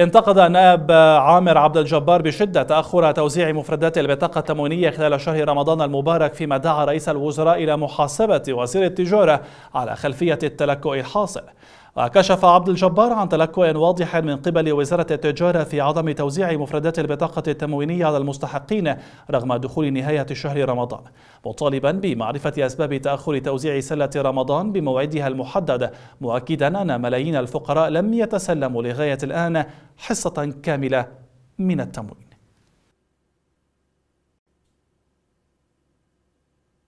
انتقد نائب عامر عبد الجبار بشدة تأخر توزيع مفردات البطاقة التموينية خلال شهر رمضان المبارك فيما دعا رئيس الوزراء إلى محاسبة وزير التجارة على خلفية التلكؤ الحاصل وكشف عبد الجبار عن تلكؤ واضح من قبل وزارة التجارة في عدم توزيع مفردات البطاقة التموينية على المستحقين رغم دخول نهاية شهر رمضان مطالبا بمعرفة أسباب تأخر توزيع سلة رمضان بموعدها المحدد مؤكدا أن ملايين الفقراء لم يتسلموا لغاية الآن حصة كاملة من التموين